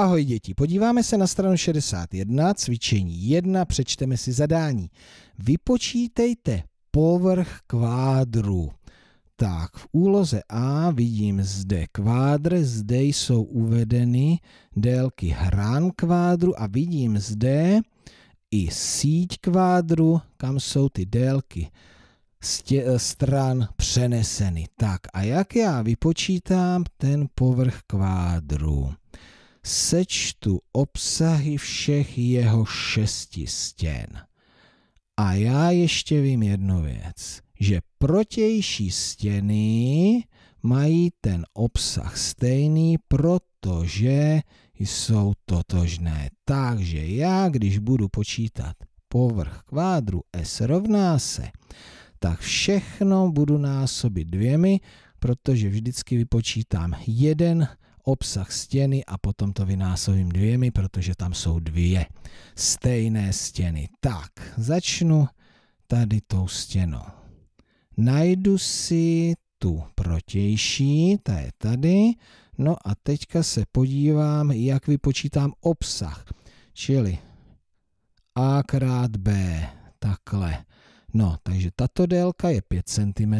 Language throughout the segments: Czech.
Ahoj děti, podíváme se na stranu 61, cvičení 1, přečteme si zadání. Vypočítejte povrch kvádru. Tak, v úloze A vidím zde kvádr, zde jsou uvedeny délky hran kvádru a vidím zde i síť kvádru, kam jsou ty délky stě, eh, stran přeneseny. Tak a jak já vypočítám ten povrch kvádru? sečtu obsahy všech jeho šesti stěn. A já ještě vím jednu věc, že protější stěny mají ten obsah stejný, protože jsou totožné. Takže já, když budu počítat povrch kvádru S rovná se, tak všechno budu násobit dvěmi, protože vždycky vypočítám jeden obsah stěny a potom to vynásobím dvěmi, protože tam jsou dvě stejné stěny. Tak, začnu tady tou stěnou. Najdu si tu protější, ta je tady. No a teďka se podívám, jak vypočítám obsah. Čili A krát B, takhle. No, takže tato délka je 5 cm.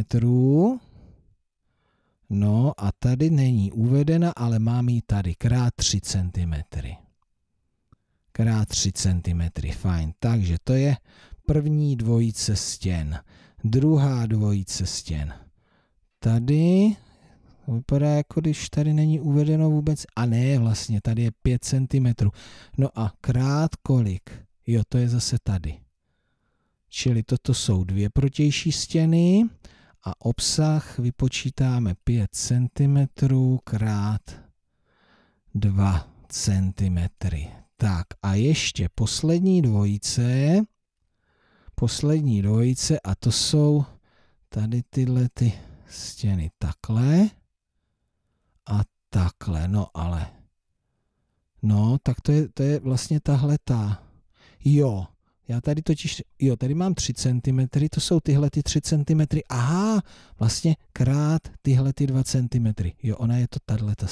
No a tady není uvedena, ale mám ji tady krát 3 cm. Krát 3 cm, fajn. Takže to je první dvojice stěn. Druhá dvojice stěn. Tady vypadá jako když tady není uvedeno vůbec, a ne vlastně, tady je 5 cm. No a krát kolik? Jo, to je zase tady. Čili toto jsou dvě protější stěny a obsah vypočítáme 5 cm krát 2 cm. Tak a ještě poslední dvojice, poslední dvojice a to jsou tady tyhle ty stěny takhle a takhle, no ale, no tak to je, to je vlastně tahle ta, jo, já tady totiž, jo, tady mám 3 cm, to jsou tyhle ty 3 cm, aha, vlastně krát tyhle ty 2 cm, jo, ona je to tahle ta,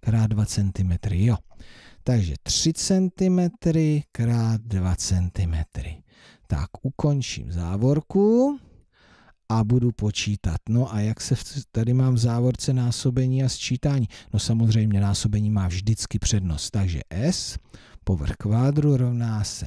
krát 2 cm, jo. Takže 3 cm krát 2 cm. Tak, ukončím závorku a budu počítat. No a jak se v, tady mám v závorce násobení a sčítání? No samozřejmě násobení má vždycky přednost, takže S povrch kvádru rovná se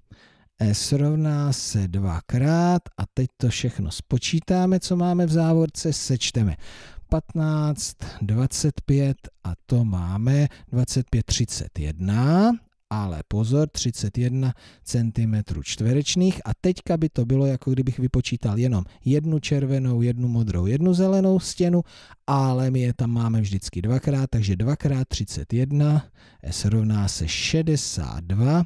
S rovná se dvakrát a teď to všechno spočítáme, co máme v závorce, sečteme. 15, 25 a to máme 25, 31 ale pozor, 31 cm čtverečných a teďka by to bylo, jako kdybych vypočítal jenom jednu červenou, jednu modrou, jednu zelenou stěnu, ale my je tam máme vždycky dvakrát, takže dvakrát 31 s rovná se 62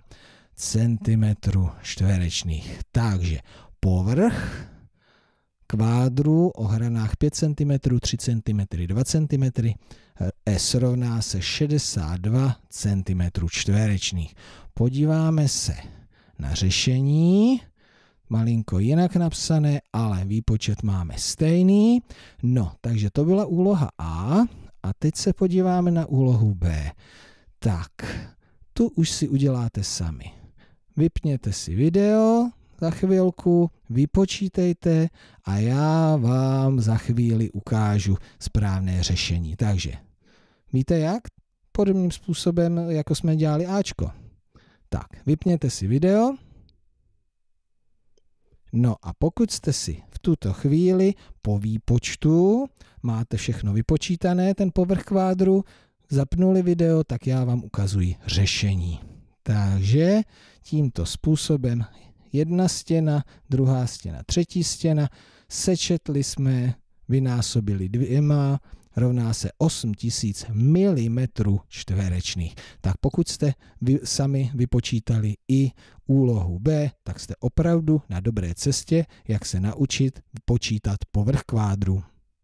centimetrů čtverečných. Takže povrch kvádru o hranách 5 cm, 3 cm, 2 cm. S rovná se 62 cm čtverečných. Podíváme se na řešení. Malinko jinak napsané, ale výpočet máme stejný. No, takže to byla úloha A. A teď se podíváme na úlohu B. Tak, tu už si uděláte sami vypněte si video za chvilku, vypočítejte a já vám za chvíli ukážu správné řešení. Takže víte jak? Podobným způsobem, jako jsme dělali Ačko. Tak, vypněte si video. No a pokud jste si v tuto chvíli po výpočtu, máte všechno vypočítané, ten povrch kvádru, zapnuli video, tak já vám ukazuji řešení. Takže tímto způsobem jedna stěna, druhá stěna, třetí stěna, sečetli jsme, vynásobili dvěma, rovná se 8000 mm čtverečných. Tak pokud jste vy sami vypočítali i úlohu B, tak jste opravdu na dobré cestě, jak se naučit počítat povrch kvádru.